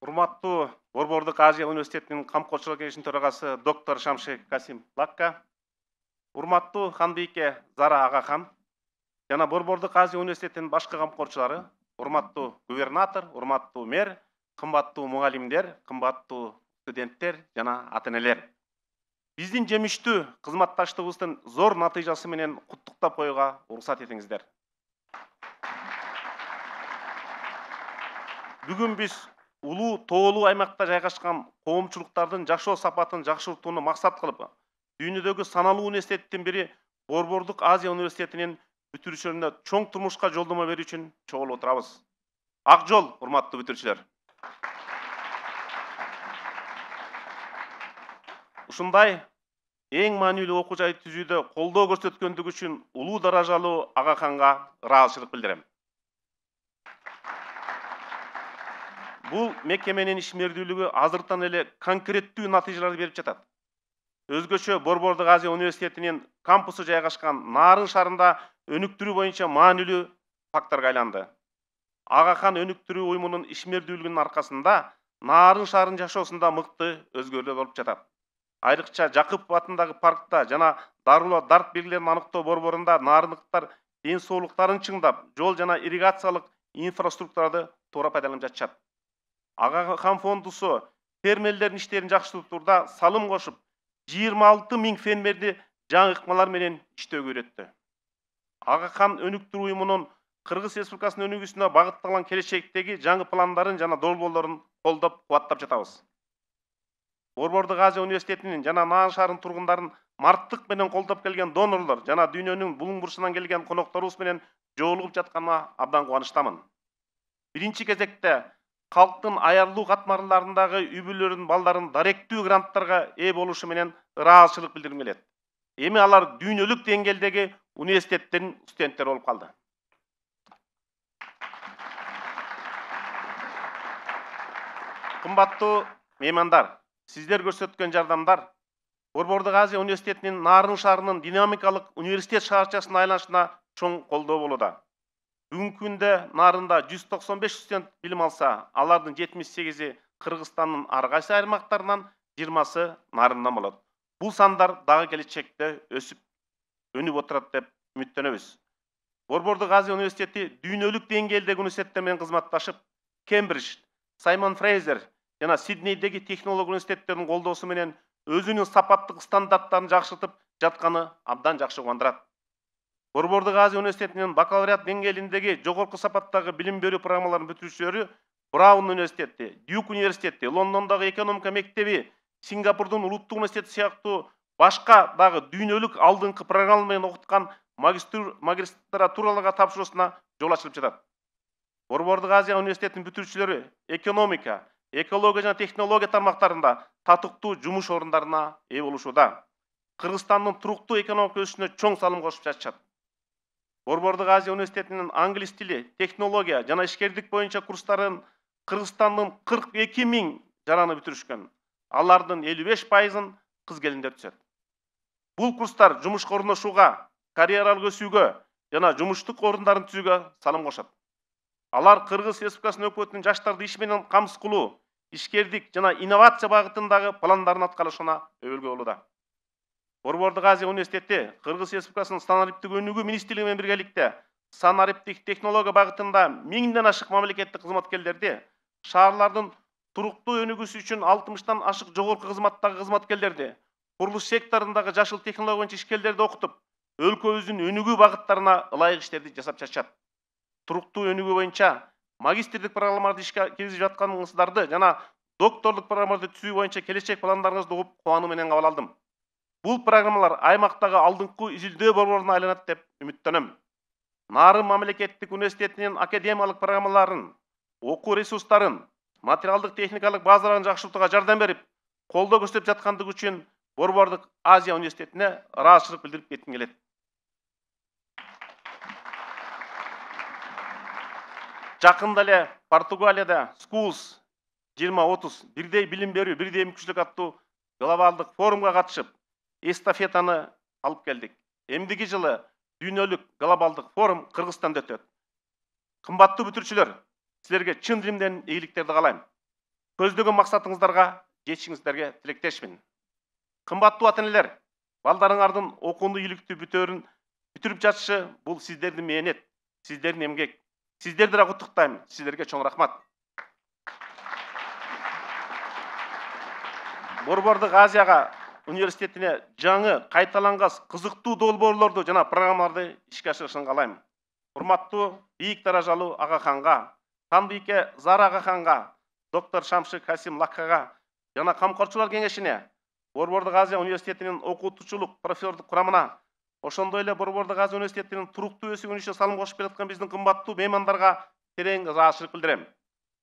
урматтуу борбордук азия университетинин қамқоршылық кеңешинин төрагасы доктор шамшек касим лакка урматтуу ханбике зара агахан жана борбордук азия университетинин башкы камкорчулары урматтуу губернатор урматтуу мэр кымбаттуу мугалимдер кымбаттуу студенттер жана ата энелер биздин жемиштүү кызматташтыгыбыздын зор натыйжасы менен куттуктап коюуга уруксат этиңиздер бүгүн биз улуу тоолуу аймакта жайгашкан коомчулуктардын жашоо сапатын жакшыртууну мақсат кылып дүйнөдөгү саналуу университеттин бири борбордук азия университетинин бүтүрүүчүлөрүнө чоң турмушка жолдомо берүү үчүн чогулуп отурабыз ак жол урматтуу бүтүрүүчүлөр ушундай эң маанилүү окуу жай түзүүдө колдоо көрсөткөндүгү үчүн улуу даражалуу ага ханга ыраазычылык бұл мекеменин ишмердүүлүгү азыртан эле конкреттүү натыйжаларды берип жатат өзгөчө борбордук азия университетинин кампусу жайгашкан нарын шаарында өнүктүрүү боюнча маанилүү факторго айланды агахан өнүктүрүү уюмунун ишмердүүлүгүнүн аркасында нарын шаарынын жашоосунда мыкты өзгөрүүлөр болуп жатат айрыкча жакыпов атындагы паркта жана дарылоо дарт белгилерин аныктоо борборунда нарындыктар ден соолуктарын чыңдап жол жана ирригациялык инфраструктураларды туура пайдаланып жатышат агахан фондусу фермерлердин иштерин жакшыртууда салым кошуп жыйырма алты миң фермерди жаңы ыкмалар менен иштөөгө үйрөттү агахан өнүктүрүү уюмунун кыргыз республикасынын өнүгүүсүнө багытталган келечектеги жаңы пландарын жана долбоорлорун колдоп кубаттап жатабыз борбордук азия университетинин жана наан шаарынын тургундарын марттык менен колдоп келген донорлор жана дүйнөнүн булуң бурчунан келген конокторубуз менен жолугуп жатканыма абдан кубанычтамын биринчи кезекте халықтың аярлуу қатмарларындағы үй балдарын даректүү гранттарға ээ болушу менен ыраазычылык билдиргим келет эми алар дүйнөлүк деңгээлдеги университеттин студенттери болуп калды кымбаттуу меймандар сиздер көрсөткөн жардамдар борбордук азия университетинин нарын шаарынын динамикалык университет шаарчасына айланышына чоң колдоо болууда бүгінгі күнде нарында 195 студент білім алса алардың 78-і қырғызстанның арғайсы аймақтарынан 20-сы нарыннан болады бұл сандар дағы келешекте өсіп өніп отырады деп үміттенеміз борбордық азия университеті дүйнөлүк деңгээлдеги университеттер менен кызматташып кембридж саймон фрейзер жана сиднейдеги технолог университеттердин колдоосу менен өзүнүн сапаттык стандарттарын жакшыртып жатканы абдан жакшы кубандырат борбордук азия университетинин бакалавриат деңгээлиндеги жогорку сапаттагы билим берүү программаларын бүтүрүүчүлөрү браун университети дюк университети лондондогу экономика мектеби сингапурдун улуттук университети сыяктуу башка дагы дүйнөлүк алдыңкы программа менен окуткан магистратураларга тапшыруусуна жол ачылып жатат борбордук азия университетинин бүтүрүүчүлөрү экономика экология жана технология тармактарында татыктуу жумуш орундарына ээ болушууда кыргызстандын туруктуу экономика өсүшүнө чоң салым кошуп жатышат борбордук азия университетинин англис тили технология жана ишкердик боюнча курстарын кыргызстандын кырк эки миң жараны бүтүрүшкөн алардын элүү беш пайызын кыз келиндер түзөт бул курстар жумушка орношууга карьералык өсүүгө жана жумуштук орундарын түзүүгө салым кошот алар кыргыз республикасынын өкмөтүнүн жаштарды иш менен камсыз кылуу ишкердик жана инновация багытындагы пландарын аткарышына өбөлгө болууда борбордук азия университети кыргыз республикасынын санариптик өнүгүү министрлиги менен биргеликте санариптик технология багытында миңден ашык мамлекеттик кызматкерлерди шаарлардын туруктуу өнүгүүсү үчүн алтымыштан ашык жогорку кызматтагы кызматкерлерди курулуш секторундагы жашыл технология боюнча ишкерлерди окутуп өлкөбүздүн өнүгүү багыттарына ылайык иштерди жасап жатышат туруктуу өнүгүү боюнча магистрдик программаларды ишке киргизип жатканыңыздарды жана доктордук программаларды түзүү боюнча келечек пландарыңызды угуп кубануу менен кабыл алдым Бұл программалар аймактагы алдыңкы изилдөө борборуна айланат деп үмүттөнөм Нары мамлекеттик университетинин академиялык программаларын окуу ресурстарын материалдық техникалык базаларын жакшыртууга жардам берип колдоо көрсөтүп жаткандыгы үчүн борбордук азия университетине ыраазычылык билдирип кетким келет жакында эле португалияда schools 2030 отуз бирдей билим берүү бирдей мүмкүнчүлүк аттуу глобалдык форумга катышып эстафетаны алып келдік Емдігі жылы дүйнөлүк глобалдық форум қырғызстанда өтөт қымбатты бүтіршілер, сілерге чын дилимден ийгиликтерди каалайм көздөгөн максатыңыздарга жетишиңиздерге тилектешмин қымбатты ата энелер балдарыңардын окууну ийгиликтүү бүтөрүн бүтүрүп жатышы бұл сиздердин мээнет сиздердин эмгек сіздерді да куттуктайм сиздерге чоң рахмат борбордук азияга университетіне жаңы қайталанғас қызықты долборларды жана программаларды ишке ашырышын каалайм урматтуу бийик даражалуу ага ханга танбийке зара доктор шамши касим Лаққаға жана камкорчулар кеңешине борбордук азия университетінің окутуучулук профессордук курамына ошондой эле борбордук азия университетинин туруктуу өсүгүнө салым кошуп келаткан биздин кымбаттуу меймандарга терең ыраазычылык билдирем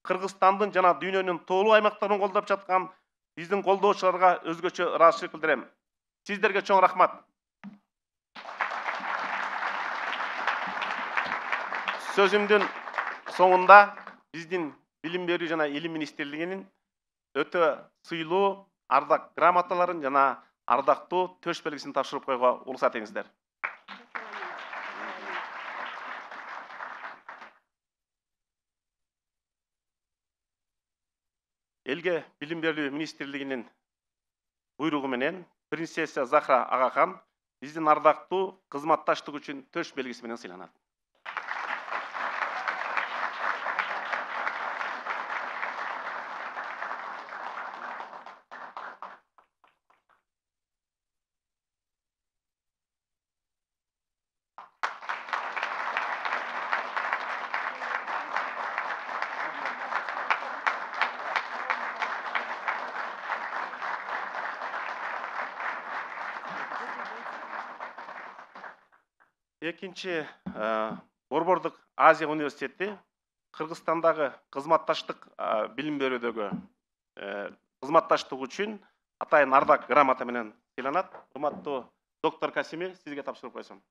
кыргызстандын жана дүйнөнүн тоолуу аймактарын колдоп жаткан біздің қолдаушыларға өзгөчө ыраазычылык билдирем сиздерге чоң рахмат сөзүмдүн соңунда биздин билим берүү жана илим министрлигинин өтө сыйлуу ардақ грамоталарын жана ардактуу төш белгисин тапшырып қойға уруксат этиңиздер елге білім берүү министрлигинин буйругу менен принцесса захра ағахан біздің ардактуу кызматташтык үчүн төш белгиси менен сыйланат экинчи э, борбордук азия университети кыргызстандагы кызматташтык э, билим берүүдөгү э, кызматташтык үчүн атайын ардак грамота менен сыйланат урматтуу доктор касими сизге тапшырып койсом